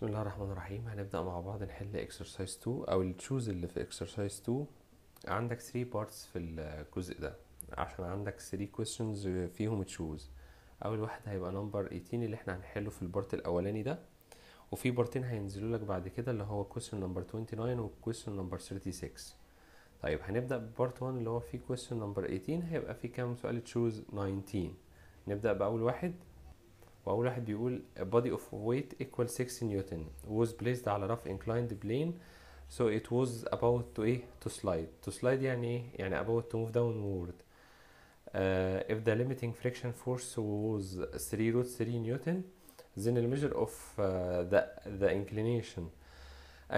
بسم الله الرحمن الرحيم هنبدأ مع بعض نحل اكسرسايز 2 او التشوز اللي في اكسرسايز 2 عندك 3 بارتس في الجزء ده عشان عندك 3 questions فيهم تشوز اول واحد هيبقى نمبر 18 اللي احنا هنحله في البارت الاولاني ده وفي بارتين هينزلوا لك بعد كده اللي هو question نمبر 29 و نمبر 36 طيب هنبدأ ببارت 1 اللي هو فيه question نمبر 18 هيبقى فيه كام سؤال تشوز 19 نبدأ بأول واحد واول واحد بيقول a body of weight equal 6 نيوتن was placed على rough inclined plane so it was about to ايه to slide to slide يعني ايه يعني about to move downward uh, if the limiting friction force was 3 root 3 نيوتن then the measure of uh, the the inclination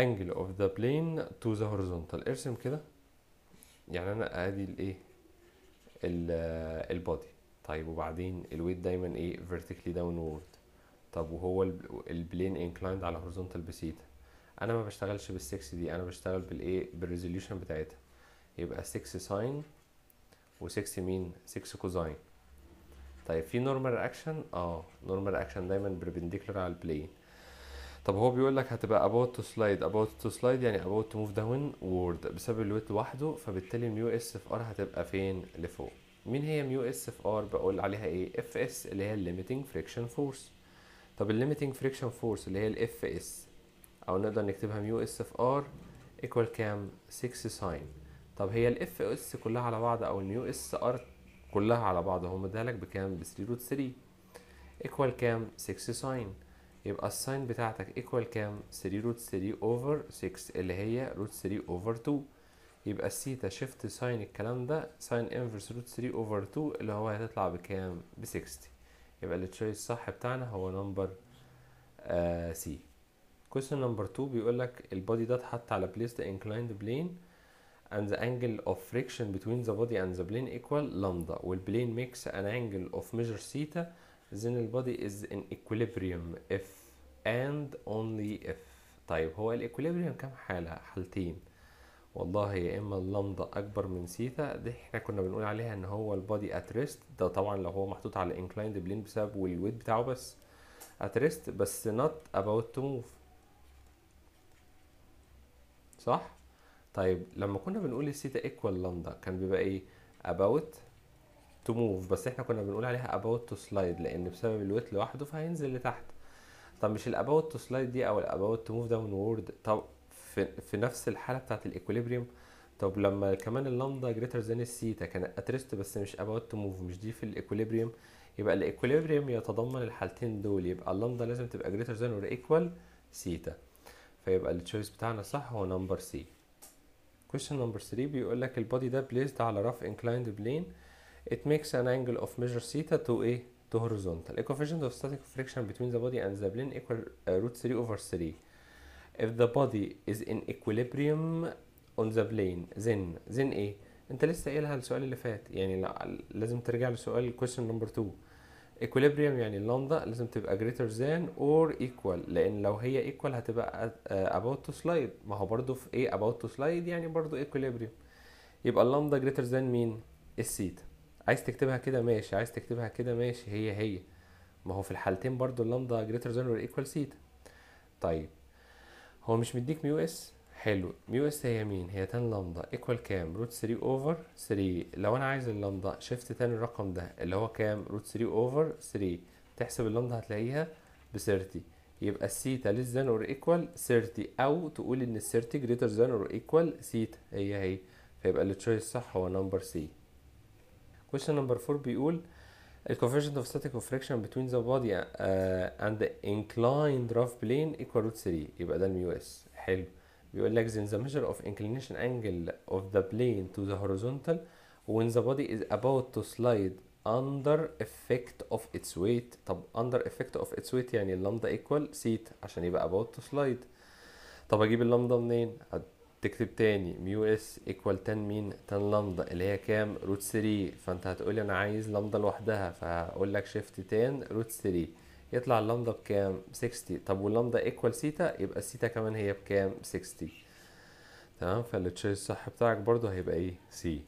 angle of the plane to the horizontal ارسم كده يعني انا ادي الايه body. طيب وبعدين الويت دايما ايه فيرتيكلي downward طب وهو البلين انكلايند على horizontal بسيتا انا ما بشتغلش بال6 دي انا بشتغل بالايه بالريزوليوشن بتاعتها يبقى 6 ساين و6 مين 6 كوزاين طيب في نورمال رياكشن اه نورمال رياكشن دايما بربنديكولار على البلين طب هو بيقول لك هتبقى about to slide about to slide يعني about to move downward بسبب الويت لوحده فبالتالي ميو اس اف ار هتبقى فين لفوق مين هي ميو اس اف ار بقول عليها ايه اف اس اللي هي الليميتنج فريكشن فورس طب الليميتنج فريكشن فورس اللي هي الاف اس او نقدر نكتبها ميو اس اف ار ايكوال كام 6 ساين طب هي الاف اس كلها على بعض او الميو اس ار كلها على بعض هم لك بكام ب 3 روت 3 ايكوال كام 6 ساين يبقى الساين بتاعتك ايكوال كام 3 روت 3 اوفر 6 اللي هي روت 3 اوفر 2 يبقى الثيتا شيفت ساين الكلام ده ساين انفرس روت 3 اوفر 2 اللي هو هتطلع بكام ب 60 يبقى التشويس الصح بتاعنا هو نمبر سي كويستشن نمبر 2 بيقول لك البودي ده اتحط على بليس ذا انكلايند بلين and the angle of friction between the body and the plane equal lambda والبلين ميكس an angle of measure theta then the body is in equilibrium if and only if طيب هو الايكوليبريم كام حالة؟ حالتين والله يا اما اللمضه اكبر من سيتا دي احنا كنا بنقول عليها ان هو البادي اتريست ده طبعا لو هو محطوط على انكلايند بلين بسبب والويت بتاعه بس اتريست بس نوت اباوت تو موف صح طيب لما كنا بنقول السيتا ايكوال لامدا كان بيبقى ايه اباوت تو موف بس احنا كنا بنقول عليها اباوت تو سلايد لان بسبب الويت لوحده فهينزل لتحت طب مش الاباوت تو سلايد دي او الاباوت تو موف داون وورد طب في, في نفس الحاله بتاعت الايكوليبريم طب لما كمان اللامدا جريتر ذان السيتا كان اتريست بس مش اباوت تو موف مش دي في الايكوليبريم يبقى الايكوليبريم يتضمن الحالتين دول يبقى اللامدا لازم تبقى جريتر ذان اور ايكوال سيتا فيبقى التشويس بتاعنا صح هو نمبر سي كويشن نمبر 3 بيقول لك البودي ده بليست على رف انكلايند بلين ات ميكس ان انجل اوف ميجر سيتا تو ايه تو horizontal الكوفيشنت اوف ستاتيك فريكشن بتوين ذا بودي اند ذا بلين ايكوال روت 3 اوفر 3 if the body is in equilibrium on the plane then then ايه انت لسه قايلها السؤال اللي فات يعني لا لازم ترجع لسؤال question number 2 equilibrium يعني اللندا لازم تبقى greater than or equal لان لو هي equal هتبقى uh, about to slide ما هو برضه في ايه about to slide يعني برضه equilibrium يبقى اللندا greater than مين الثيتا عايز تكتبها كده ماشي عايز تكتبها كده ماشي هي هي ما هو في الحالتين برضو اللامدا greater than or equal سيتا طيب هو مش مديك ميو اس حلو ميو اس هي مين هي تان لامدا ايكوال كام روت 3 اوفر 3 لو انا عايز اللامدا شيفت تاني الرقم ده اللي هو كام روت 3 اوفر 3 تحسب اللامدا هتلاقيها ب 30 يبقى الثيتا ليس ذان اور ايكوال 30 او تقول ان ال 30 جريتر ذان اور ايكوال ثيتا هي هي فيبقى التشويس الصح هو نمبر سي كويشن نمبر 4 بيقول the coefficient of static friction between the body uh, and the inclined rough plane equal to 3 يبقى ده الميو اس حلو بيقول لك then the measure of inclination angle of the plane to the horizontal when the body is about to slide under effect of its weight طب under effect of its weight يعني lambda equal سيت عشان يبقى about to slide طب اجيب اللامدا منين؟ تكتب تاني ميو اس ايكوال تن مين تن لامدا اللي هي كام روت 3 فانت هتقولي انا عايز لامدا لوحدها فهقول لك شيفت تان روت 3 يطلع اللامدا بكام 60 طب واللامدا ايكوال سيتا يبقى السيتا كمان هي بكام 60 تمام فالتشويس الصح بتاعك برضو هيبقى ايه سي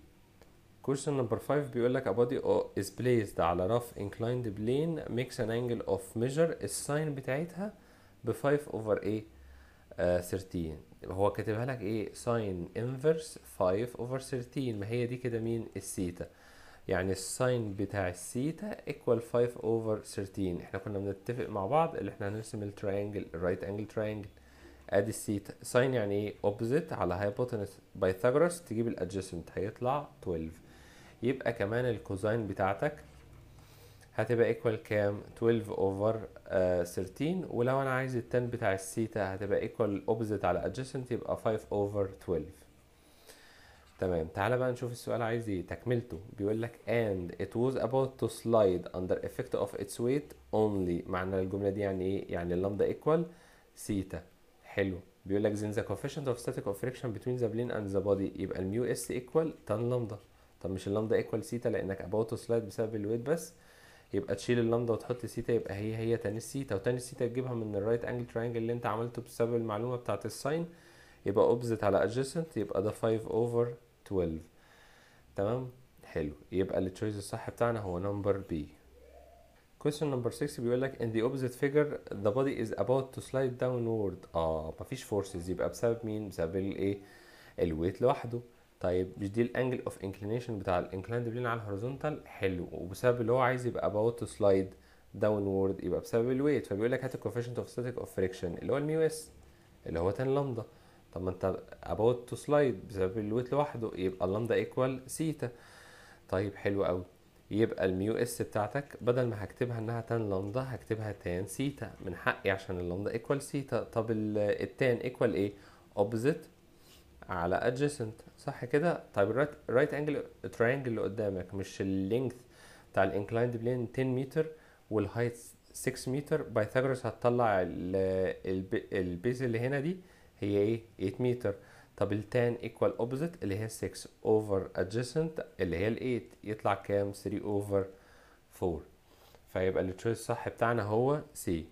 question number 5 بيقول لك a body is placed على rough inclined plane makes an angle of measure الساين بتاعتها ب 5 over a 13 آه، هو كاتبها لك ايه ساين انفرس 5 اوفر 13 ما هي دي كده مين الثيتا يعني الساين بتاع الثيتا ايكوال 5 اوفر 13 احنا كنا بنتفق مع بعض اللي احنا هنرسم الترينجل الرايت انجل ترينجل ادي الثيتا ساين يعني ايه اوبزيت على هايبوتنس بايثاغورس تجيب الادجسنت هيطلع 12 يبقى كمان الكوزاين بتاعتك هتبقى ايكوال كام 12 اوفر 13 آه، ولو انا عايز ال 10 بتاع الثيتا هتبقى ايكوال اوبزيت على ادجسنت يبقى 5 اوفر 12 تمام تعالى بقى نشوف السؤال عايز ايه تكملته بيقول لك and it was about to slide under effect of its weight only معنى الجمله دي يعني ايه يعني اللامدا ايكوال ثيتا حلو بيقول لك then the coefficient of static اوف friction between the plane and the body يبقى الميو اس ايكوال تان لامدا طب مش اللامدا ايكوال ثيتا لانك about to slide بسبب الويت بس يبقى تشيل اللندا وتحط سيتا يبقى هي هي تاني سيتا وتاني سيتا تجيبها من الرايت انجل ترينجل اللي انت عملته بسبب المعلومه بتاعت الساين يبقى اوبزيت على ادجيسنت يبقى ده 5 اوفر 12 تمام حلو يبقى التشويس الصح بتاعنا هو نمبر بي question number 6 بيقول لك in the opposite figure the body is about to slide downward اه مفيش فورسز يبقى بسبب مين بسبب الايه الويت لوحده طيب مش دي الانجل اوف انكلينيشن بتاع الانكلايند بلين على الهوريزونتال حلو وبسبب اللي هو عايز يبقى about to slide downward يبقى بسبب الويت فبيقول لك هات الكوفيشنت اوف ستاتيك اوف فريكشن اللي هو الميو اس اللي هو 10 لامدا طب ما انت about to slide بسبب الويت لوحده يبقى اللامدا ايكوال سيتا طيب حلو قوي يبقى الميو اس بتاعتك بدل ما هكتبها انها تان لامدا هكتبها تان سيتا من حقي عشان اللامدا ايكوال سيتا طب التان ايكوال ايه اوبزيت على ادجسنت صح كده طيب الرايت رايت انجل تراينجل اللي قدامك مش اللينث بتاع الانكلايند بلين 10 متر والهايت 6 متر بايثاغورس هتطلع البيز اللي هنا دي هي ايه 8 متر طب التان ايكوال اوبوزيت اللي هي 6 اوفر ادجسنت اللي هي ال 8 يطلع كام 3 اوفر 4 فيبقى التشويس الصح بتاعنا هو سي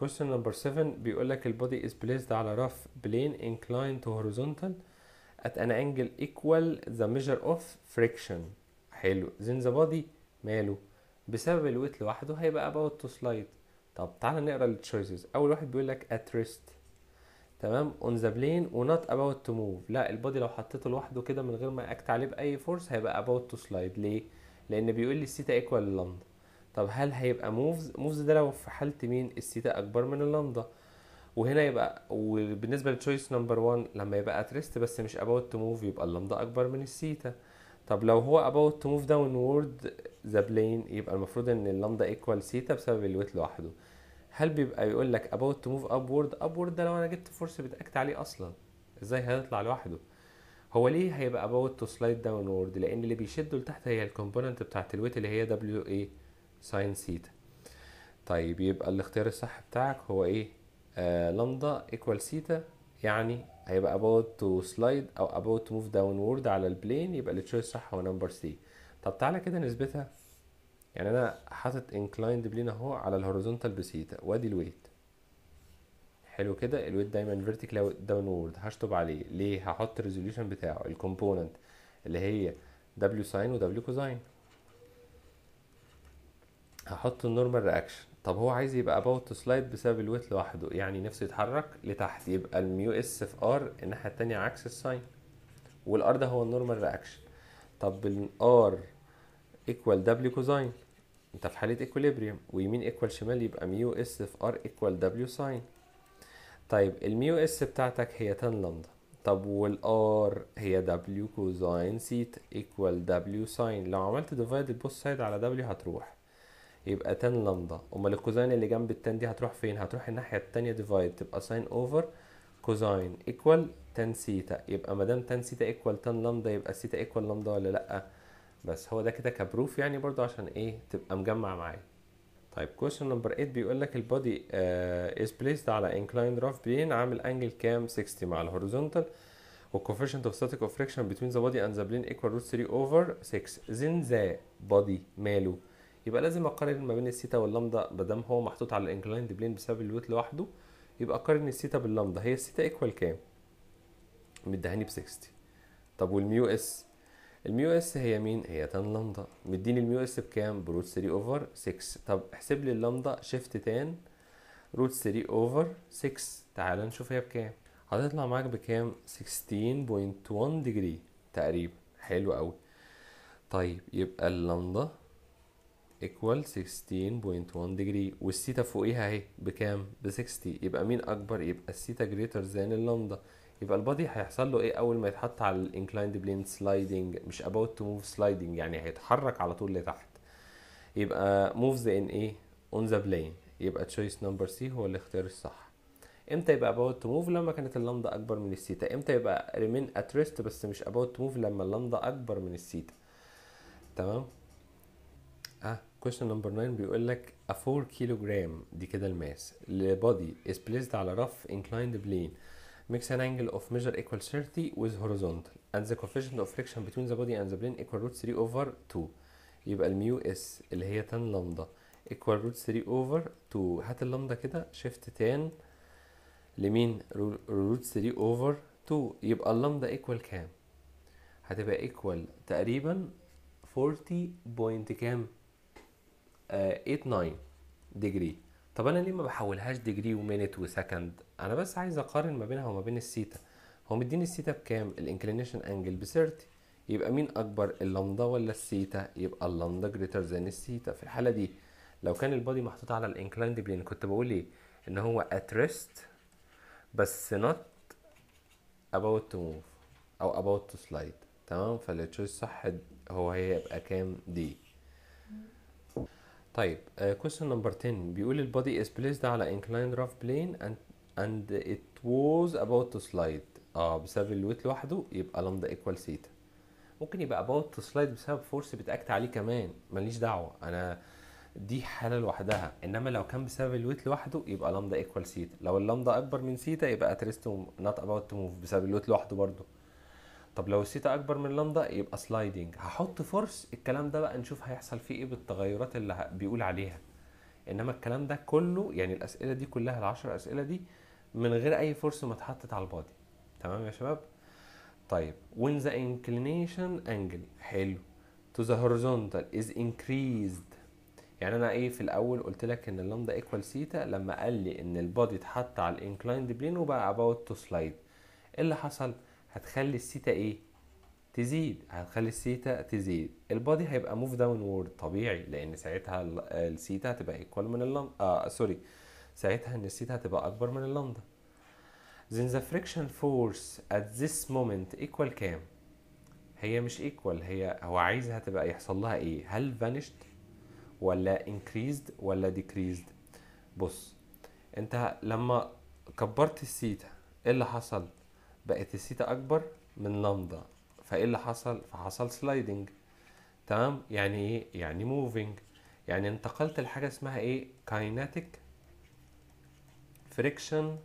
question number 7 بيقول لك body is placed على rough plane inclined to horizontal at an angle equal the measure of friction حلو then the body ماله بسبب ال الويت لوحده هيبقى about to slide طب تعالى نقرا choices اول واحد بيقول لك at rest تمام on the plane و not about to move لا ال body لو حطيته لوحده كده من غير ما اكت عليه باي فورس هيبقى about to slide ليه لان بيقول لي الثيتا ايكوال للندا طب هل هيبقى موفز موفز ده لو في حاله مين الثيتا اكبر من اللامدا وهنا يبقى وبالنسبه للتشويس نمبر 1 لما يبقى اتريست بس مش اباوت تو موف يبقى اللامدا اكبر من الثيتا طب لو هو اباوت تو موف داون وورد ذا بلين يبقى المفروض ان اللامدا ايكوال ثيتا بسبب الويت لوحده هل بيبقى يقول لك اباوت تو موف ابورد ابورد ده لو انا جبت فورس بتاكت عليه اصلا ازاي هيطلع لوحده هو ليه هيبقى اباوت تو سلايد داون وورد لان اللي بيشده لتحت هي الكومبوننت بتاعت الويت اللي هي دبليو ايه ساين سيتا طيب يبقى الاختيار الصح بتاعك هو ايه آه لندا ايكوال ثيتا يعني هيبقى about to slide او about to move downward على البلين يبقى التشويس الصح هو نمبر سي طب تعالى كده نثبتها يعني انا حاطط inclined plane اهو على الهوريزونتال بثيتا وادي الويت حلو كده الويت دايما فيرتيكال downward هشطب عليه ليه هحط الريزوليوشن بتاعه الكومبوننت اللي هي دبليو ساين ودبليو كوزاين هحط النورمال رياكشن طب هو عايز يبقى اباوت تو سلايد بسبب الويت لوحده يعني نفسه يتحرك لتحت يبقى الميو اس في ار الناحيه الثانيه عكس الساين والار ده هو النورمال رياكشن طب الار ايكوال دبليو كوزاين انت في حاله ايكوليبريم ويمين ايكوال شمال يبقى ميو اس في ار ايكوال دبليو ساين طيب الميو اس بتاعتك هي 10 لندا طب والار هي دبليو كوزاين سيت ايكوال دبليو ساين لو عملت ديفايد بوس سايد على دبليو هتروح يبقى تان لامدا امال الكوزاين اللي جنب التان دي هتروح فين هتروح الناحيه التانية ديفايد تبقى ساين اوفر كوزاين ايكوال تان سيتا يبقى ما دام تان سيتا ايكوال تان لامدا يبقى سيتا ايكوال لامدا ولا لا بس هو ده كده كبروف يعني برضو عشان ايه تبقى مجمع معايا طيب كويشن نمبر 8 بيقول لك البودي از بليسد على انكلايند راف بين عامل انجل كام 60 مع الهوريزونتال والكوفيشنت اوف ستاتيك اوف فريكشن بتوين ذا بودي اند ذا بلين ايكوال روت 3 اوفر 6 زين ذا بودي ماله يبقى لازم اقارن ما بين الثيتا واللامدا ما دام هو محطوط على الانكلايند بلين بسبب الويت لوحده يبقى اقارن الثيتا باللامدا هي الثيتا ايكوال كام مدهاني ب 60 طب والميو اس الميو اس هي مين هي تان لامدا مديني الميو اس بكام بروت 3 اوفر 6 طب احسب لي اللامدا شيفت تان روت 3 اوفر 6 تعال نشوف هي بكام هتطلع معاك بكام 16.1 ديجري تقريبا حلو قوي طيب يبقى اللامدا equal 16.1 degree والثيتا فوقيها اهي بكام؟ ب 60 يبقى مين اكبر؟ يبقى الثيتا جريتر ذان اللامدا يبقى البادي هيحصل له ايه اول ما يتحط على الانكلايند بلين سلايدنج مش اباوت تو موف سلايدنج يعني هيتحرك على طول لتحت يبقى موف ذا ان ايه اون ذا بلين يبقى تشويس نمبر سي هو الاختيار الصح امتى يبقى اباوت تو موف لما كانت اللامدا اكبر من الثيتا امتى يبقى ريمين ات ريست بس مش اباوت تو موف لما اللامدا اكبر من الثيتا تمام question number 9 بيقول لك a 4 كيلوغرام دي كده الماس لبودي is placed على rough inclined plane makes an angle of measure equal 30 with horizontal and the coefficient of friction between the body and the plane equal root 3 over 2 يبقى الميو اس اللي هي تان لامدا equal root 3 over 2 هات اللامدا كده شيفت تان لمين root 3 over 2 يبقى اللامدا equal كام هتبقى equal تقريبا 40 بوينت كام 8 9 ديجري طب انا ليه ما بحولهاش ديجري ومينت وسكند انا بس عايز اقارن ما بينها وما بين السيتا هو مديني السيتا بكام الانكلينيشن انجل ب يبقى مين اكبر اللامدا ولا السيتا يبقى اللامدا جريتر ذان السيتا في الحاله دي لو كان البادي محطوط على الانكلايند بلين كنت بقول ايه ان هو ات rest بس نوت اباوت تو موف او اباوت تو سلايد تمام فالتشويس صح هو هيبقى كام دي طيب كويستشن نمبر 10 بيقول البادي از بليسد على انكلاين راف بلين اند اند ات واز اباوت تو سلايد اه بسبب الويت لوحده يبقى لامدا ايكوال سيتا ممكن يبقى اباوت تو سلايد بسبب فورس بتاكت عليه كمان ماليش دعوه انا دي حاله لوحدها انما لو كان بسبب الويت لوحده يبقى لامدا ايكوال سيتا لو اللامدا اكبر من سيتا يبقى rest نوت اباوت تو موف بسبب الويت لوحده برضه طب لو الثيتا اكبر من لندا يبقى سلايدنج هحط فورس الكلام ده بقى نشوف هيحصل فيه ايه بالتغيرات اللي بيقول عليها انما الكلام ده كله يعني الاسئله دي كلها العشر اسئله دي من غير اي فورس ما اتحطت على البادي تمام يا شباب طيب when the inclination angle حلو to the horizontal is increased يعني انا ايه في الاول قلت لك ان اللامدا ايكوال سيتا لما قال لي ان البادي اتحط على الانكلايند بلين وبقى about to slide ايه اللي حصل هتخلي الثيتا ايه تزيد هتخلي الثيتا تزيد البادي هيبقى موف داون وورد طبيعي لان ساعتها الثيتا هتبقى ايكوال من اللم آه سوري ساعتها ان الثيتا هتبقى اكبر من اللمدا then the friction force at this moment equal كام هي مش equal هي هو عايزها هتبقى يحصل لها ايه هل vanished ولا increased ولا decreased بص انت لما كبرت الثيتا ايه اللي حصل بقت الثيتا اكبر من لامدا فايه اللي حصل فحصل سلايدنج تمام يعني ايه يعني موفينج يعني انتقلت لحاجه اسمها ايه كايناتيك فريكشن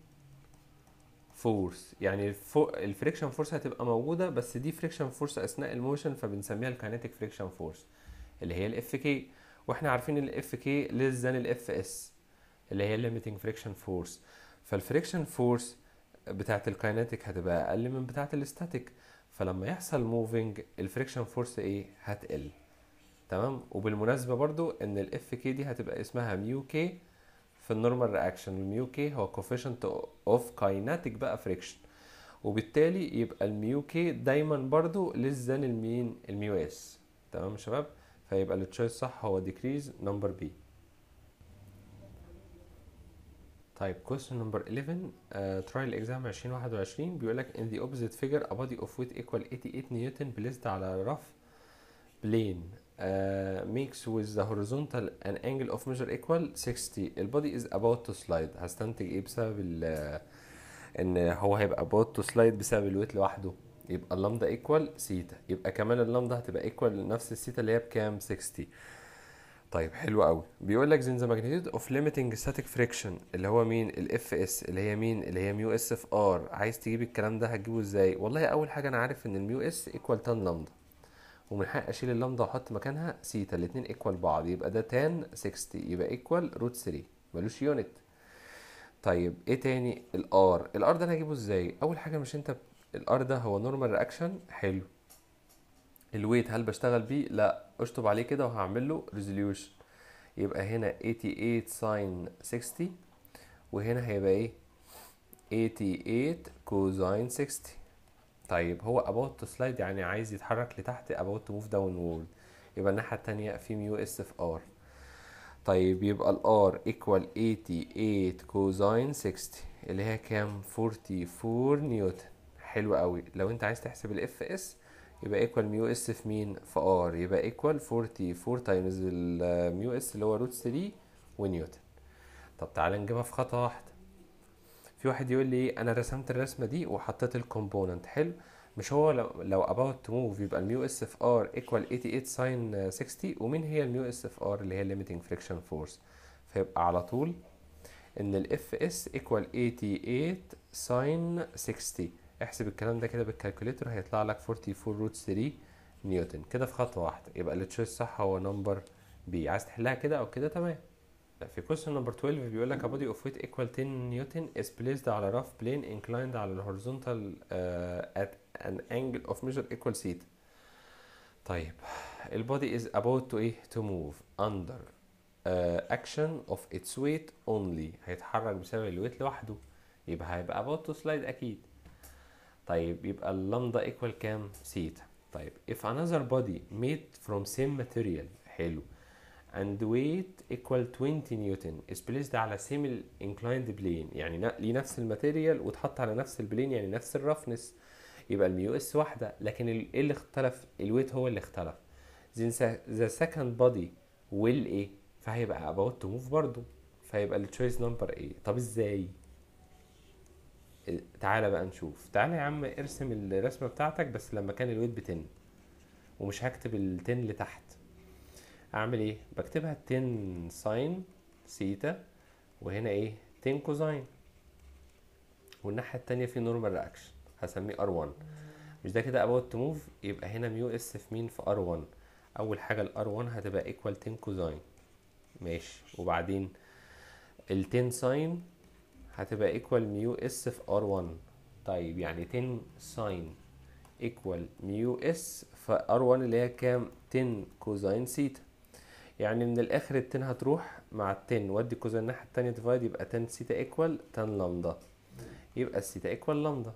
فورس يعني الفريكشن فورس هتبقى موجوده بس دي فريكشن فورس اثناء الموشن فبنسميها الكايناتيك فريكشن فورس اللي هي الاف كي واحنا عارفين الاف كي ليس ذان الاف اس اللي هي الليميتنج فريكشن فورس فالفريكشن فورس بتاعه الكاينتيك هتبقى اقل من بتاعه الاستاتيك فلما يحصل موفينج الفريكشن فورس ايه هتقل تمام وبالمناسبه برضو ان الاف كي دي هتبقى اسمها ميو كي في النورمال رياكشن الميو كي هو كوفيشنت اوف كايناتيك بقى فريكشن وبالتالي يبقى الميو كي دايما برضو ليس ذان المين الميو اس تمام يا شباب فيبقى التشويس صح هو ديكريز نمبر بي طيب question number 11 uh, trial exam 2021 بيقول لك in the opposite figure a body of weight equal 88 newton placed على rough plane uh, makes with the horizontal an angle of measure equal 60 البادي is about to slide هستنتج ايه بسبب ال ان هو هيبقى about to slide بسبب الويت لوحده يبقى اللامدا ايكوال سيتا يبقى كمان اللامدا هتبقى ايكوال لنفس السيتا اللي هي بكام 60 طيب حلو قوي بيقول لك زين ذا ماجنتيود اوف ليميتنج ستاتيك فريكشن اللي هو مين الاف اس اللي هي مين اللي هي ميو اس اف ار عايز تجيب الكلام ده هتجيبه ازاي والله اول حاجه انا عارف ان الميو اس ايكوال تان لامدا ومن حق اشيل اللامدا واحط مكانها سيتا الاثنين ايكوال بعض يبقى ده تان 60 يبقى ايكوال روت 3 ملوش يونت طيب ايه تاني الار الار ده انا هجيبه ازاي اول حاجه مش انت الار ده هو نورمال رياكشن حلو الويت هل بشتغل بيه لا اشطب عليه كده وهعمل له ريزوليوشن يبقى هنا 88 ساين 60 وهنا هيبقى ايه 88 كوزاين 60 طيب هو about to slide يعني عايز يتحرك لتحت about to move downward يبقى الناحية الثانيه في ميو اس في ار طيب يبقى ال r equal 88 كوزاين 60 اللي هي كام 44 نيوتن حلو قوي لو انت عايز تحسب ال الاف اس يبقى ايكوال ميو اس في مين في ار يبقى ايكوال 44 تايمز الميو اس اللي هو روت 3 ونيوتن طب تعالى نجيبها في خطوه واحده في واحد يقول لي انا رسمت الرسمه دي وحطيت الكومبوننت حلو مش هو لو, لو about to move يبقى الميو اس في ار ايكوال 88 ساين 60 ومين هي الميو اس في ار اللي هي limiting فريكشن فورس فيبقى على طول ان الاف اس ايكوال 88 ساين 60 احسب الكلام ده كده بالكالكوليتر هيطلع لك 44 روت 3 نيوتن كده في خطوه واحده يبقى التشويس صح هو نمبر بي عايز تحلها كده او كده تمام لا في كويشن نمبر 12 بيقول لك a اوف ويت ايكوال 10 نيوتن از بليسد على rough بلين انكلايند على الهوريزونتال ات ان انجل اوف ميجر ايكوال سيت طيب البودي از ابوت تو ايه تو موف اندر اكشن اوف اتس ويت اونلي هيتحرك بسبب الويت لوحده يبقى هيبقى ابوت تو سلايد اكيد طيب يبقى اللامدا ايكوال كام سيتا طيب if another body made from same material حلو and weight equal 20 نيوتن is placed على same inclined plane يعني ليه نفس الماتيريال واتحط على نفس البلين يعني نفس الرفنس يبقى الميو اس واحده لكن ايه اللي اختلف الويت هو اللي اختلف ذا سكند body ويل ايه فهيبقى about to move برضه فهيبقى التشويس نمبر ايه طب ازاي تعالى بقى نشوف تعالى يا عم ارسم الرسمه بتاعتك بس لما كان الويت بتن ومش هكتب التن لتحت اعمل ايه بكتبها تن ساين سيتا وهنا ايه تن كوزاين والناحيه التانية في نورمال رياكشن هسميه ار1 مش ده كده اباوت تو موف يبقى هنا ميو اس في مين في ار1 اول حاجه الار1 هتبقى ايكوال تن كوزاين ماشي وبعدين التن ساين هتبقى ايكوال ميو اس في ار 1 طيب يعني 10 ساين ايكوال ميو اس في ار 1 اللي هي كام 10 كوزاين سيتا يعني من الاخر ال 10 هتروح مع ال 10 وادي الكوزاين الناحيه الثانيه ديفايد يبقى 10 سيتا ايكوال 10 لامدا يبقى السيتا ايكوال لامدا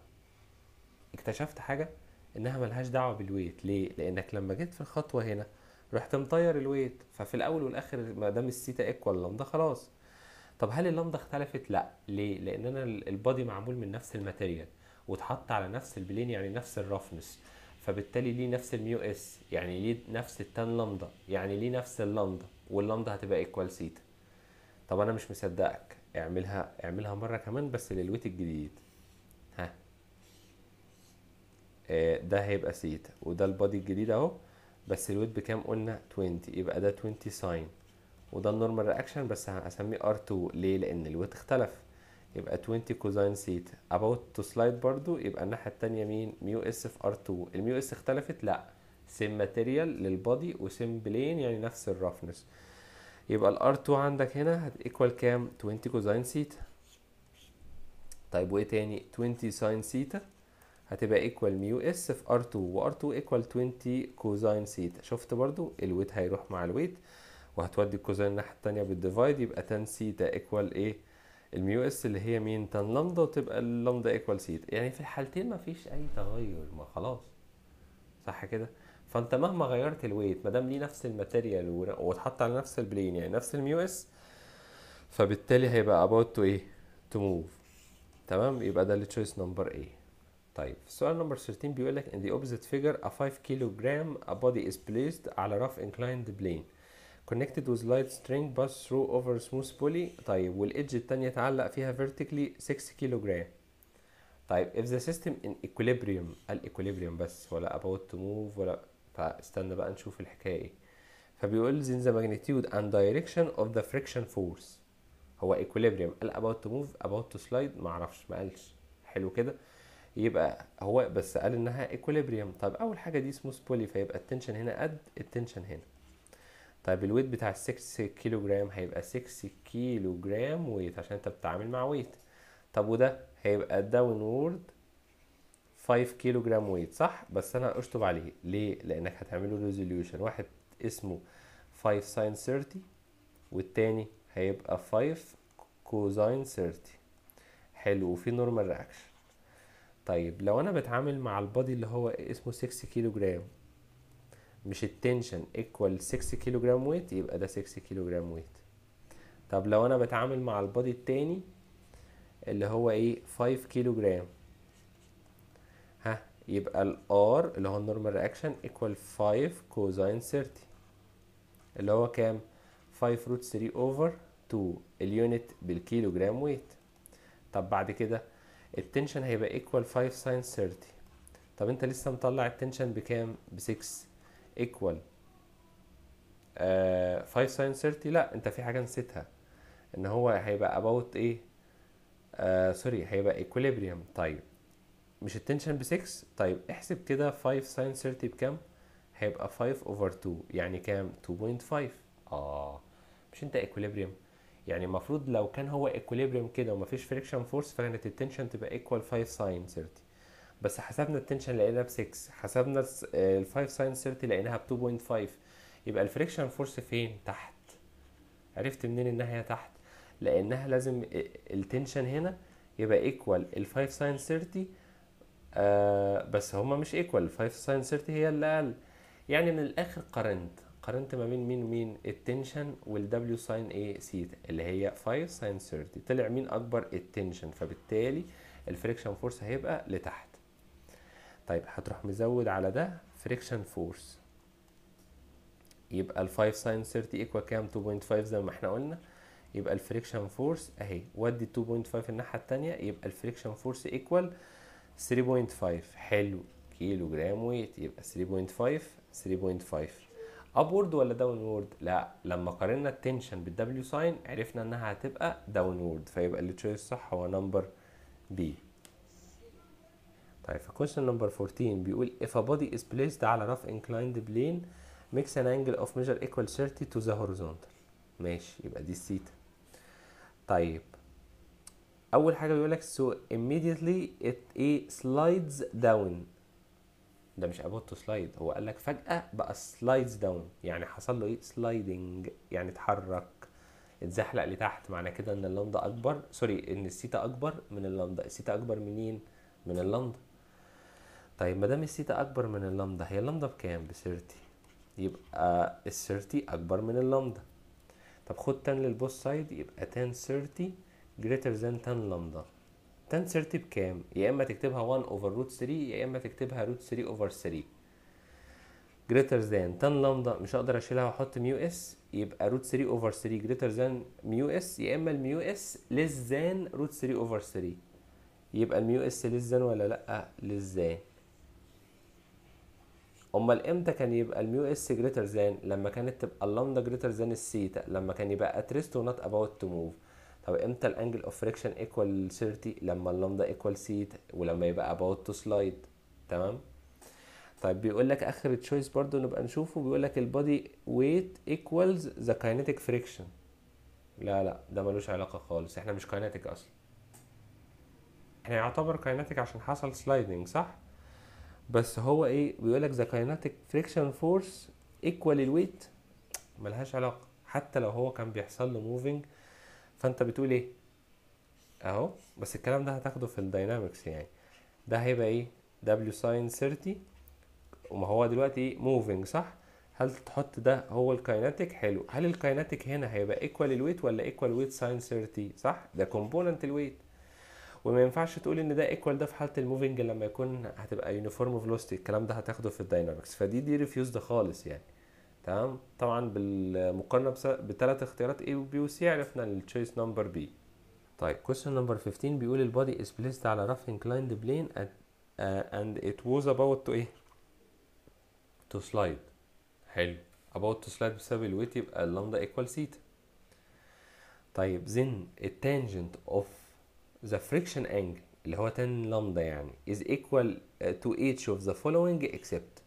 اكتشفت حاجه انها ملهاش دعوه بالويت ليه لانك لما جيت في الخطوه هنا رحت مطير الويت ففي الاول والاخر ما دام السيتا ايكوال لامدا خلاص طب هل اللمضه اختلفت؟ لا، ليه؟ لان انا البادي معمول من نفس الماتيريال واتحط على نفس البلين يعني نفس الرفنس فبالتالي ليه نفس الميو اس يعني ليه نفس التان لمضه يعني ليه نفس اللمضه واللمضه هتبقى ايكوال سيتا طب انا مش مصدقك اعملها اعملها مره كمان بس للويت الجديد ها آه ده هيبقى سيتا وده البادي الجديد اهو بس الويت بكام قلنا 20 يبقى ده 20 ساين وده النورمال رياكشن بس هسميه R2 ليه لان الويت اختلف يبقى 20 كوزين سيتا about to slide برضو يبقى الناحية التانية مين ميو اس في R2 الميو اس اختلفت لا سيم ماتيريال للبادي وسيم بلين يعني نفس الرفنس يبقى الار 2 عندك هنا هتيكوال كام 20 كوزين سيتا طيب وايه تاني 20 ساين سيتا هتبقى ايكوال ميو اس في ار 2 وار 2 ايكوال 20 كوزين سيتا شفت برضو الويت هيروح مع الويت وهتودي الكوزين الناحيه التانيه بالديفايد يبقى تان سيتا ايكوال ايه الميو اس اللي هي مين تان لامدا وتبقى اللامدا ايكوال سيتا يعني في الحالتين مفيش اي تغير ما خلاص صح كده فانت مهما غيرت الويت ما دام ليه نفس الماتيريال واتحط على نفس البلين يعني نفس الميو اس فبالتالي هيبقى about to ايه to move تمام يبقى ده اللي تشويس نمبر ايه طيب السؤال نمبر 13 بيقول لك in the opposite figure a 5 جرام a body is placed على rough inclined plane connected with light string pass through over smooth pulley طيب والإدج التانية تعلق فيها vertically 6 كيلو جرام طيب if the system in equilibrium قال equilibrium بس ولا about to move ولا فاستنى بقى نشوف الحكاية ايه فبيقول in the magnitude and direction of the friction force هو equilibrium قال about to move about to slide معرفش مقالش حلو كده يبقى هو بس قال انها equilibrium طيب اول حاجة دي smooth pulley فيبقى التنشن هنا قد التنشن هنا طيب الويت بتاع ال 6 كيلو جرام هيبقى 6 كيلو جرام ويت عشان انت بتتعامل مع ويت طب وده هيبقى داون وورد 5 كيلو جرام ويت صح بس انا اشطب عليه ليه لانك هتعمله ريزوليوشن واحد اسمه 5 ساين 30 والتاني هيبقى 5 كوزاين 30 حلو وفي نورمال رياكشن طيب لو انا بتعامل مع البادي اللي هو اسمه 6 كيلو جرام مش التنشن ايكوال 6 كيلو جرام ويت يبقى ده 6 كيلو جرام ويت طب لو انا بتعامل مع البادي التاني اللي هو ايه 5 كيلو جرام ها يبقى الار اللي هو النورمال رياكشن ايكوال 5 كوزاين 30 اللي هو كام 5 روت 3 اوفر 2 اليونت بالكيلو جرام ويت طب بعد كده التنشن هيبقى ايكوال 5 ساين 30 طب انت لسه مطلع التنشن بكام ب 6 ايكوال 5 ساين 30 لا انت في حاجه نسيتها ان هو هيبقى اباوت ايه سوري آه، uh, هيبقى ايكوليبريم طيب مش التنشن ب 6 طيب احسب كده 5 ساين 30 بكام هيبقى 5 اوفر 2 يعني كام 2.5 اه مش انت ايكوليبريم يعني المفروض لو كان هو ايكوليبريم كده ومفيش فريكشن فورس فكانت التنشن تبقى ايكوال 5 ساين 30 بس حسبنا التنشن لقيناها ب 6 حسبنا ال 5 ساين 30 لقيناها ب 2.5 يبقى الفريكشن فورس فين تحت عرفت منين انها هي تحت لانها لازم التنشن هنا يبقى ايكوال ال 5 ساين 30 آه بس هما مش ايكوال 5 ساين 30 هي اللي اقل يعني من الاخر قارنت قارنت ما بين مين ومين التنشن والدبليو ساين اي سيتا اللي هي 5 ساين 30 طلع مين اكبر التنشن فبالتالي الفريكشن فورس هيبقى لتحت طيب هتروح مزود على ده فريكشن فورس يبقى ال 5 ساين 30 ايكوا كام 2.5 زي ما احنا قلنا يبقى الفريكشن فورس اهي ودي 2.5 الناحيه الثانيه يبقى الفريكشن فورس ايكوال 3.5 حلو كيلو جرام ويت يبقى 3.5 3.5 ابورد ولا وورد لا لما قارنا التنشن بالدبليو ساين عرفنا انها هتبقى وورد فيبقى التشويس الصح هو نمبر بي طيب في question number 14 بيقول if a body is placed على rough inclined plane makes an angle of measure equal 30 to the horizontal ماشي يبقى دي الثيتا طيب اول حاجه بيقول لك so immediately it a slides down ده مش about to slide هو قال لك فجاه بقى slides down يعني حصل له ايه sliding يعني اتحرك اتزحلق لتحت معنى كده ان اللندا اكبر سوري ان الثيتا اكبر من اللندا الثيتا اكبر منين من اللندا طيب ما دام الثيتا اكبر من اللامدا هي اللامدا بكام ب 30 يبقى ال 30 اكبر من اللامدا طب خد تان للبوث سايد يبقى تان 30 جريتر ذان تان لامدا تان 30 بكام يا اما تكتبها 1 اوفر روت 3 يا اما تكتبها روت 3 اوفر 3 greater than tan لامدا مش هقدر اشيلها واحط ميو اس يبقى root 3 over 3 greater than ميو اس يا اما الميو اس less than root 3 over 3 يبقى الميو اس less than ولا لا less than امال امتى كان يبقى الميو اس جريتر ذان لما كانت تبقى اللامدا جريتر ذان الثيتا لما كان يبقى اتريست ونوت اباوت تو موف طب امتى الانجل اوف فريكشن ايكوال 30 لما اللامدا ايكوال ثيتا ولما يبقى اباوت تو سلايد تمام طيب بيقول لك اخر تشويس برضو نبقى نشوفه بيقول لك البادي ويت ايكوالز ذا كاينيتيك فريكشن لا لا ده ملوش علاقه خالص احنا مش كاينيتيك اصلا احنا يعتبر كاينيتيك عشان حصل سلايدنج صح بس هو ايه بيقول لك ذا كاينتيك فريكشن فورس ايكوال الويت ملهاش علاقه حتى لو هو كان بيحصل له موفينج فانت بتقول ايه اهو بس الكلام ده هتاخده في الداينامكس يعني ده هيبقى ايه دبليو ساين 30 وما هو دلوقتي ايه موفينج صح هل تحط ده هو الكايناتيك حلو هل الكايناتيك هنا هيبقى ايكوال الويت ولا ايكوال ويت ساين 30 صح ده كومبوننت الويت وما ينفعش تقول ان ده ايكوال ده في حاله الموفنج لما يكون هتبقى يونيفورم فيلوستي الكلام ده هتاخده في الداينامكس فدي دي ريفيوزد خالص يعني تمام طبعا بالمقارنه بثلاث اختيارات A وبي وسي عرفنا التشويس نمبر B طيب question number 15 بيقول البادي is placed على rough inclined plane at, uh, and it was about to ايه to slide حلو about to slide بسبب الويت يبقى اللامدا ايكوال سيتا طيب then a tangent of the friction angle اللي هو 10 لندا يعني is equal uh, to each of the following except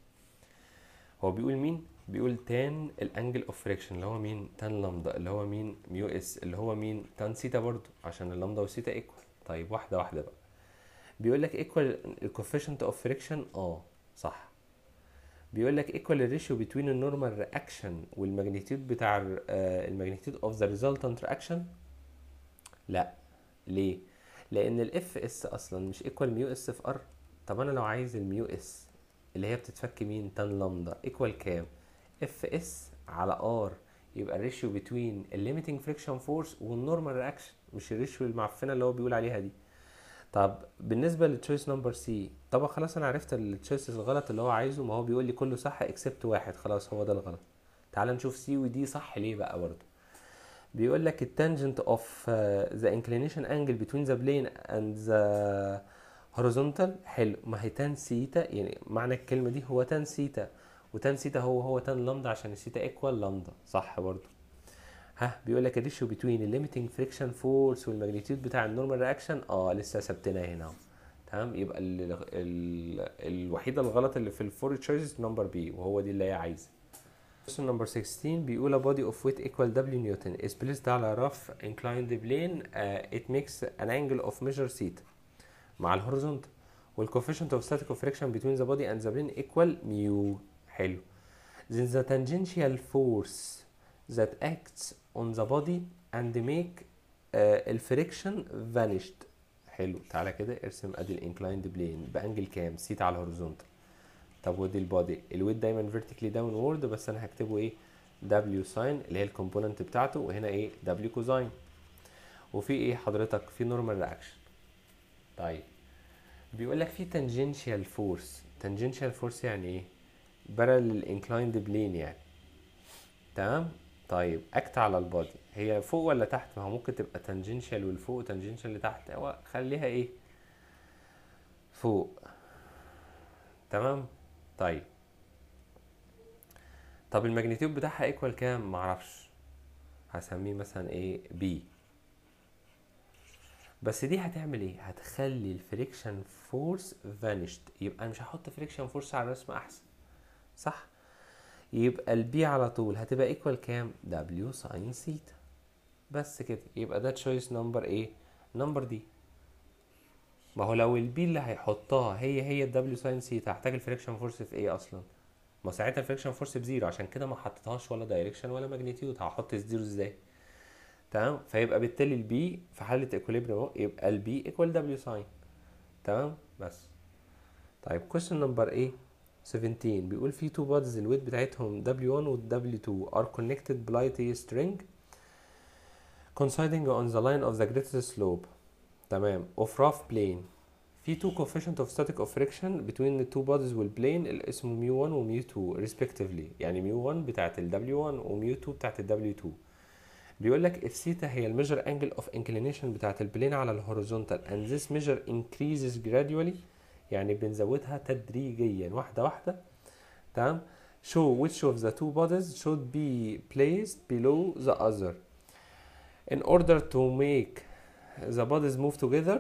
هو بيقول مين؟ بيقول 10 الانجل اوف فريكشن اللي هو مين؟ 10 لندا اللي هو مين؟ ميو اس اللي هو مين؟ 10 سيتا برضو عشان اللندا والسيتا ايكوال طيب واحدة واحدة بقى بيقول لك ايكوال الكوفيشنت اوف فريكشن اه صح بيقول لك ايكوال الريشيو بتوين النورمال رياكشن والماجنتيود بتاع آه، الماجنتيود اوف ذا ريزلتنت رياكشن لا ليه لان الاف اس اصلا مش ايكوال ميو اس في ار طب انا لو عايز الميو اس اللي هي بتتفك مين تان لامدا ايكوال كام اف اس على ار يبقى الريشيو بتوين الليميتنج فريكشن فورس والنورمال رياكشن مش الريشيو المعفنه اللي هو بيقول عليها دي طب بالنسبه للتشويس نمبر سي طب خلاص انا عرفت التشويس الغلط اللي هو عايزه ما هو بيقول لي كله صح اكسبت واحد خلاص هو ده الغلط تعال نشوف سي ودي صح ليه بقى برضه بيقول لك التانجنت اوف ذا انكلينيشن انجل بتوين ذا بلين اند ذا هوريزونتال حلو ما هي تان سيتا يعني معنى الكلمه دي هو تان سيتا وتان سيتا هو هو تان لامدا عشان السيتا ايكوال لامدا صح برضو ها بيقول لك الريشيو بتوين الليميتنج فريكشن فورس والماجنتيود بتاع النورمال رياكشن اه لسه ثبتناه هنا تمام يبقى الـ الـ الوحيده الغلط اللي في الفور تشويسز نمبر بي وهو دي اللي هي عايزه Question number 16 بيقول a body of weight equal W Newton is placed على rough inclined plane uh, it makes an angle of measure theta مع الهوريزونتال والcoefficient of static friction between the body and the plane equal mu حلو then the tangential force that acts on the body and make uh, الفريكشن vanished حلو تعالى كده ارسم ادي الانكلايند بلين بانجل كام سيتا على الهوريزونتال طب ودي البادي الويت دايما فيرتيكلي داون وورد بس انا هكتبه ايه دبليو ساين اللي هي الكومبوننت بتاعته وهنا ايه دبليو كوزاين وفي ايه حضرتك في نورمال رياكشن طيب بيقول لك في تانجنشال فورس تانجنشال فورس يعني ايه بارل انكلايند بلين يعني تمام طيب اكت على البادي هي فوق ولا تحت ما هو ممكن تبقى تانجنشال والفوق وتانجنشال لتحت هو خليها ايه فوق تمام طيب طب الماجنتيود بتاعها ايكوال كام معرفش هسميه مثلا ايه بي بس دي هتعمل ايه هتخلي الفريكشن فورس فانشت يبقى مش هحط فريكشن فورس على الرسم احسن صح يبقى البي على طول هتبقى ايكوال كام دبليو ساين سيتا بس كده يبقى ده تشويس نمبر ايه نمبر دي ما هو لو البي اللي هيحطها هي هي الدبليو ساين سي هحتاج الفريكشن فورس في ايه اصلا ما ساعتها الفريكشن فورس بزيرو عشان كده ما حطيتهاش ولا دايركشن ولا ماجنتيود هحط الزيرو ازاي تمام فيبقى بالتالي البي في حاله اكوليبريم يبقى البي ايكوال دبليو ساين تمام بس طيب كويشن نمبر ايه 17 بيقول في تو بادز الويت بتاعتهم W1 و W2 are connected by a string coinciding on the line of the greatest slope تمام of rough plane في two coefficient of static of friction between the two bodies plane اللي اسمه mu1 و mu2 respectively يعني mu1 بتاعت ال W1 و mu2 بتاعت ال W2 بيقول لك if theta هي ال measure angle of inclination بتاعت البلين على الهوريزونتال and this measure increases gradually يعني بنزودها تدريجيا واحدة واحدة تمام show which of the two bodies should be placed below the other in order to make the bodies move together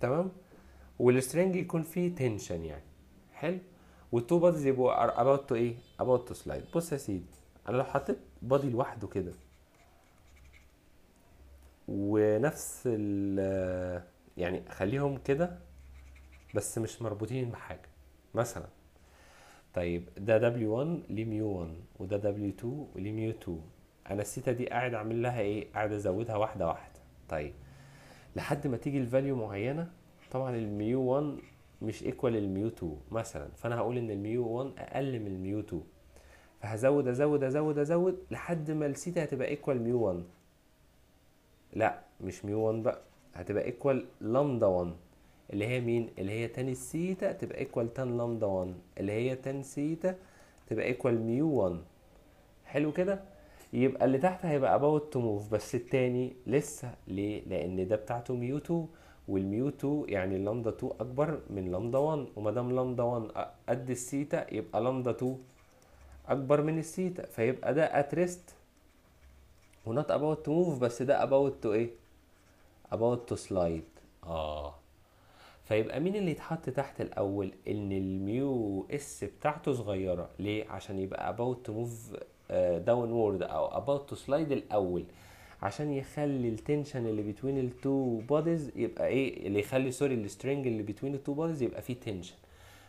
تمام والسترنج يكون فيه تنشن يعني حلو والتو بوديز يبقوا اباوت تو ايه اباوت تو سلايد بص يا سيدي انا لو حطيت بودي لوحده كده ونفس ال يعني خليهم كده بس مش مربوطين بحاجه مثلا طيب ده W1 ليه ميو 1 وده W2 ليه ميو 2 انا الستة دي قاعد اعمل لها ايه قاعد ازودها واحده واحده طيب لحد ما تيجي الفاليو معينه طبعا الميو 1 مش ايكوال الميو 2 مثلا فانا هقول ان الميو 1 اقل من الميو 2 فهزود ازود ازود ازود لحد ما السيتا هتبقى ايكوال ميو 1 لا مش ميو 1 بقى هتبقى ايكوال لامدا 1 اللي هي مين اللي هي تاني سيتا تبقى ايكوال تان لامدا 1 اللي هي تان سيتا تبقى ايكوال ميو 1 حلو كده يبقى اللي تحت هيبقى about to move بس التاني لسه ليه لان ده بتاعته ميو 2 والميو 2 يعني لامدا 2 اكبر من لامدا 1 وما دام لامدا 1 قد السيتا يبقى لامدا 2 اكبر من السيتا فيبقى ده at rest ونوت about to move بس ده about to ايه about to slide اه فيبقى مين اللي يتحط تحت الاول ان الميو اس بتاعته صغيره ليه عشان يبقى about to move داون آه، وورد او اباوت تو سلايد الاول عشان يخلي التنشن اللي بتوين التو بوديز يبقى ايه اللي يخلي سوري السترنج اللي بتوين التو بوديز يبقى فيه تنشن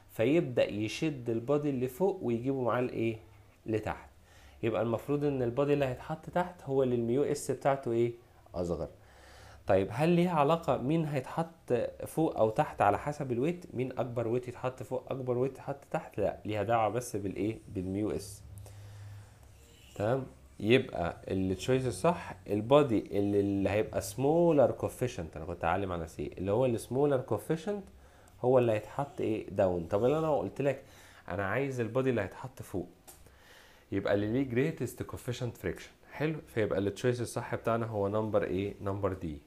فيبدا يشد البادي اللي فوق ويجيبه معاه الايه لتحت يبقى المفروض ان البادي اللي هيتحط تحت هو اللي الميو اس بتاعته ايه اصغر طيب هل ليها علاقة مين هيتحط فوق أو تحت على حسب الويت؟ مين أكبر ويت يتحط فوق أكبر ويت يتحط تحت؟ لأ ليها دعوة بس بالإيه؟ بالميو إس. تمام يبقى التشويس الصح البادي اللي, اللي هيبقى سمولر كوفيشنت انا كنت اعلم على سي اللي هو السمولر كوفيشنت هو اللي هيتحط ايه داون طب اللي انا قلت لك انا عايز البادي اللي هيتحط فوق يبقى اللي ليه جريتست كوفيشنت فريكشن حلو فيبقى التشويس الصح بتاعنا هو نمبر ايه نمبر دي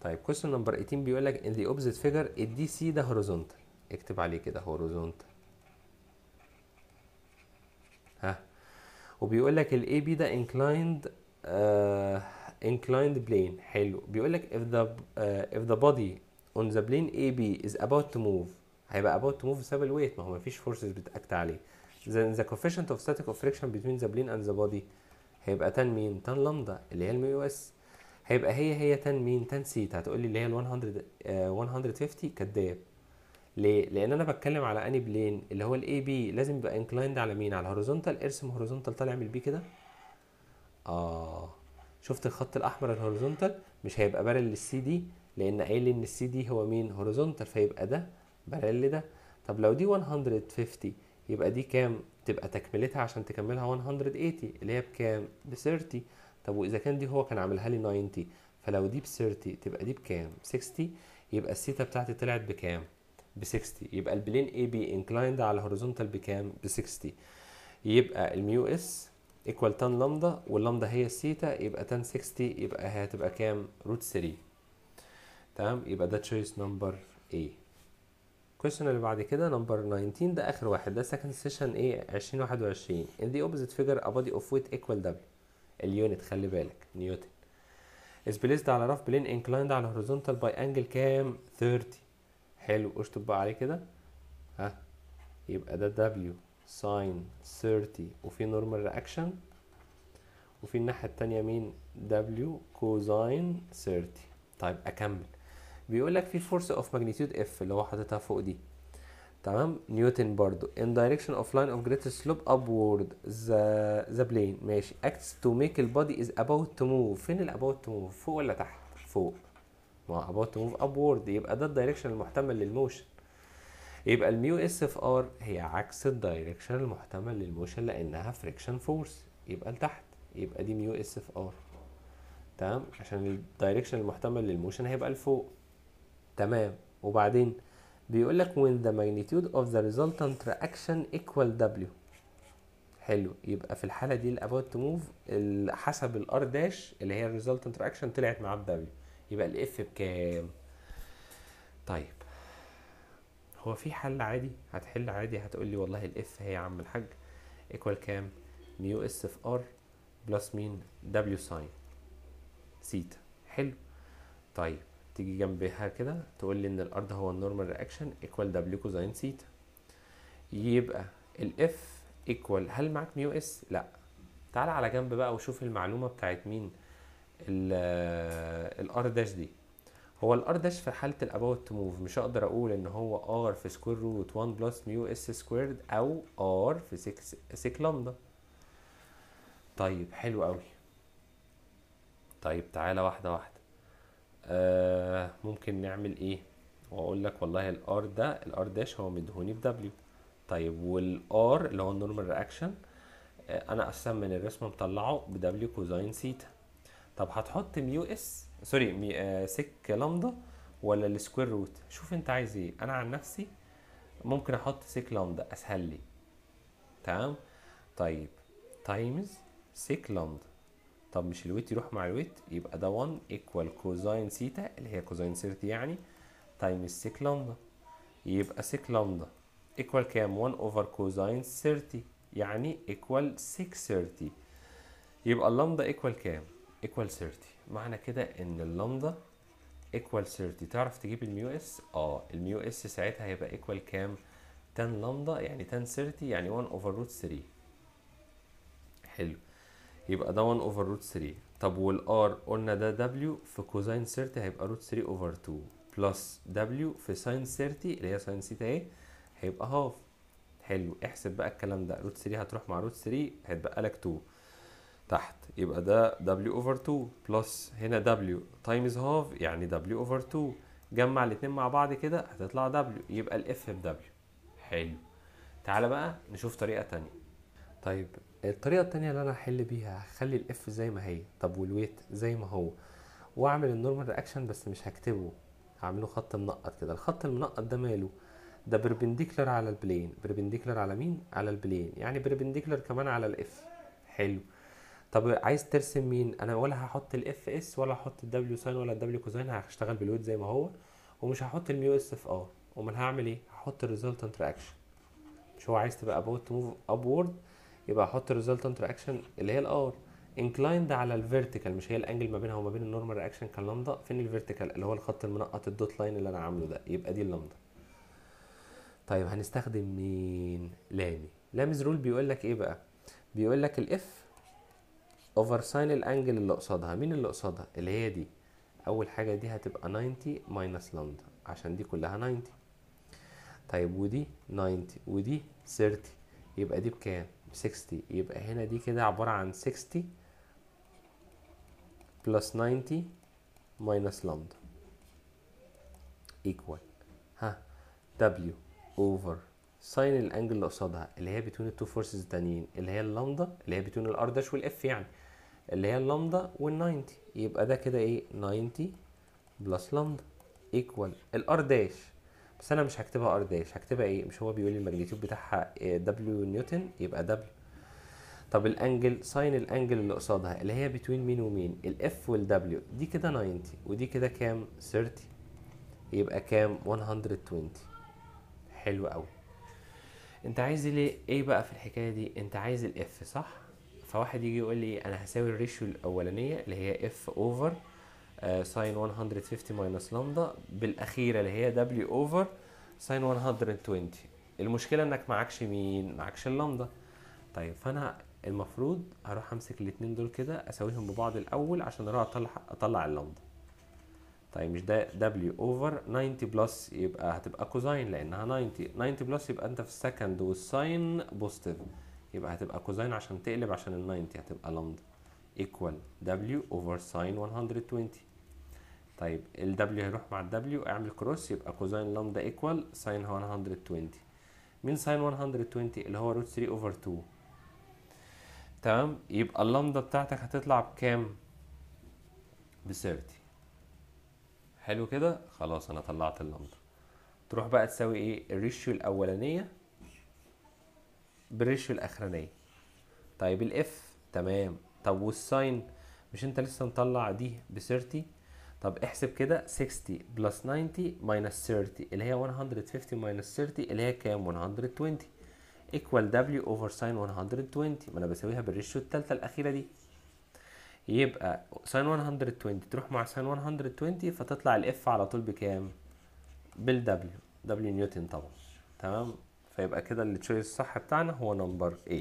طيب كويشن نمبر 18 بيقول لك ان ذا اوبزيت فيجر الدي سي ده هوريزونتال اكتب عليه كده هوريزونتال ها وبيقول لك الاي بي ده inclined uh, inclined plane حلو بيقول لك if the uh, if the body on the plane AB is about to move هيبقى about to move بسبب الويت ما هو مفيش forces بتأكت عليه then the coefficient of static of friction between the plane and the body هيبقى تان مين تان لندا اللي هي المي او اس هيبقى هي هي تان مين تان سيتا هتقول لي اللي هي ال 100 uh, 150 كداب ليه؟ لان انا بتكلم على اني بلين اللي هو الاي بي لازم يبقى انكلايند على مين؟ على الهوريزونتال ارسم هوريزونتال طالع من البي كده اه شفت الخط الاحمر الهوريزونتال مش هيبقى بارل للسي دي لان قايل ان السي دي هو مين؟ هوريزونتال فيبقى ده بارل ده طب لو دي 150 يبقى دي كام؟ تبقى تكملتها عشان تكملها 180 اللي هي بكام؟ ب 30 طب واذا كان دي هو كان عاملها لي 90 فلو دي ب 30 تبقى دي بكام؟ 60 يبقى الثيتا بتاعتي طلعت بكام؟ ب 60 يبقى البلين اي بي انكلايند على الهوريزونتال بكام ب 60 يبقى الميو اس ايكوال تان لامدا واللامدا هي الثيتا يبقى تان 60 يبقى هتبقى كام روت 3 تمام يبقى ده تشويس نمبر ايه الكويشن اللي بعد كده نمبر 19 ده اخر واحد ده سكند سيشن ايه 2021 ان دي اوبزيت فيجر ا بودي اوف ويت ايكوال دبليو اليونت خلي بالك نيوتن is placed على رف بلين انكلايند على horizontal باي انجل كام 30 حلو اشطب بقى عليه كده ها يبقى ده W ساين 30 وفي نورمال رياكشن وفي الناحية التانية مين W كوزاين 30 طيب أكمل بيقول لك في فورس اوف ماجنتيود اف اللي هو حاططها فوق دي تمام نيوتن برضو in direction of line of greatest slope upward the the plane ماشي acts to make the body is about to move فين ال about to move فوق ولا تحت فوق ما about to move upward يبقى ده الدايركشن المحتمل للموشن يبقى الميو اس اف ار هي عكس الدايركشن المحتمل للموشن لانها فريكشن فورس يبقى لتحت يبقى دي ميو اس اف ار تمام عشان الدايركشن المحتمل للموشن هيبقى لفوق تمام وبعدين بيقول لك when the magnitude of the resultant reaction equal W حلو يبقى في الحالة دي الابوت تو موف حسب الار داش اللي هي الريزلتنت رياكشن طلعت معاه ب W يبقى الاف بكام طيب هو في حل عادي هتحل عادي هتقول لي والله الاف هي يا عم الحاج ايكوال كام ميو اس في ار بلس مين دبليو ساين سيتا حلو طيب تيجي جنبها كده تقول لي ان الارض هو النورمال رياكشن ايكوال دبليو كوزاين سيتا يبقى الاف ايكوال هل معاك ميو اس لا تعال على جنب بقى وشوف المعلومه بتاعت مين الار داش دي هو الار داش في حاله الاباوت تو موف مش هقدر اقول ان هو ار في سكوير روت 1 بلس ميو اس سكويرد او ار في 6 سيك لامدا طيب حلو قوي طيب تعالى واحده واحده آه ممكن نعمل ايه واقول لك والله الار ده الار داش هو مدهوني دبليو طيب والار اللي هو النورمال رياكشن آه انا اقسم من الرسمه مطلعه دبليو كوزاين سيتا طب هتحط ميو اس سوري مي آه سك لامدا ولا السكوير روت شوف انت عايز ايه انا عن نفسي ممكن احط سك لامدا اسهل لي تمام طيب تايمز سك لامدا طب مش الويت يروح مع الويت يبقى ده 1 ايكوال كوزاين سيتا اللي هي كوزاين سيرتي يعني تايمز سك لامدا يبقى سيك لامدا ايكوال كام 1 اوفر كوزاين 30 يعني ايكوال 30 يبقى اللامدا ايكوال كام ايكوال 30 معنى كده ان اللامدا ايكوال 30 تعرف تجيب الميو اس اه الميو اس ساعتها هيبقى ايكوال كام 10 لامدا يعني 10 30 يعني 1 اوفر روت 3 حلو يبقى ده 1 اوفر روت 3 طب والار قلنا ده دبليو في كوزين 30 هيبقى روت 3 اوفر 2 بلس دبليو في ساين 30 اللي هي ساين سيتا اهي هيبقى هاف حلو احسب بقى الكلام ده روت 3 هتروح مع روت 3 هيتبقى لك 2 تحت يبقى ده W over 2 بلس هنا W تايمز هاف يعني W over 2 جمع الاثنين مع بعض كده هتطلع W يبقى الاف ب W حلو تعالى بقى نشوف طريقة تانية طيب الطريقة التانية اللي انا هحل بيها هخلي الاف زي ما هي طب والويت زي ما هو واعمل النورمال رياكشن بس مش هكتبه هعمله خط منقط كده الخط المنقط ده ماله ده بربنديكلر على البلين بربنديكلر على مين على البلين يعني بربنديكلر كمان على الاف حلو طب عايز ترسم مين انا ولا هحط الاف اس ولا هحط الدبليو ساين ولا الدبليو كوزين هشتغل بالويت زي ما هو ومش هحط الميو اس في ار امال هعمل ايه هحط الريزلتنت رياكشن مش هو عايز تبقى ابوت موف ابورد upward يبقى هحط الريزلتنت رياكشن اللي هي الار انكلايند على الفيرتيكال مش هي الانجل ما بينها وما بين النورمال رياكشن كان لامدا فين الفيرتيكال اللي هو الخط المنقط الدوت لاين اللي انا عامله ده يبقى دي اللامدا طيب هنستخدم مين لامي لاميز رول بيقول لك ايه بقى بيقول لك الاف اوفر ساين الانجل اللي قصادها مين اللي قصادها اللي هي دي اول حاجه دي هتبقى 90 ماينس لامدا عشان دي كلها 90 طيب ودي 90 ودي 30 يبقى دي بكام 60 يبقى هنا دي كده عباره عن 60 بلس 90 ماينس لامدا ايكوال ها دبليو اوفر ساين الانجل اللي قصادها اللي هي بتون التو فورسز التانيين اللي هي اللامدا اللي هي بتون الار داش والاف يعني اللي هي اللامدا وال90 يبقى ده كده ايه 90 بلس لامدا ايكوال الار داش بس انا مش هكتبها ار داش هكتبها ايه مش هو بيقول لي الماجنيتيود بتاعها دبليو نيوتن يبقى دبليو طب الانجل ساين الانجل اللي قصادها اللي هي بتوين مين ومين الاف والدبليو دي كده 90 ودي كده كام 30 يبقى كام 120 حلو قوي انت عايز ليه ايه بقى في الحكايه دي انت عايز الاف صح فواحد يجي يقول لي انا هساوي الريشيو الاولانيه اللي هي اف اوفر ساين 150 ماينس لامدا بالاخيره اللي هي دبليو اوفر ساين 120 المشكله انك معكش مين معكش اللامدا طيب فانا المفروض هروح امسك الاثنين دول كده اساويهم ببعض الاول عشان اروح اطلع اطلع اللامدا طيب مش ده دبليو اوفر 90 بلس يبقى هتبقى كوزاين لانها 90 90 بلس يبقى انت في السكند والساين بوزيتيف يبقى هتبقى كوزين عشان تقلب عشان ال 90 هتبقى لامدا ايكوال دبليو اوفر ساين 120 طيب ال W هيروح مع ال W اعمل كروس يبقى كوزين لامدا ايكوال ساين 120 مين ساين 120 اللي هو روت 3 اوفر 2 تمام يبقى اللامدا بتاعتك هتطلع بكام ب 30 حلو كده خلاص انا طلعت اللامدا تروح بقى تساوي ايه الريشيو الاولانيه بالريشيو الاخرانيه طيب الاف تمام طب والساين مش انت لسه مطلع دي ب 30 طب احسب كده 60 بلس 90 ماينس 30 اللي هي 150 ماينس 30 اللي هي كام 120 ايكوال دبليو اوفر ساين 120 ما انا بساويها بالريشيو الثالثه الاخيره دي يبقى ساين 120 تروح مع ساين 120 فتطلع الاف على طول بكام بالدبليو دبليو نيوتن طبعا تمام فيبقى كده التشويس الصح بتاعنا هو نمبر A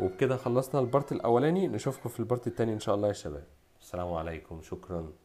وبكده خلصنا البارت الاولاني نشوفكم في البارت التاني ان شاء الله يا شباب السلام عليكم شكرا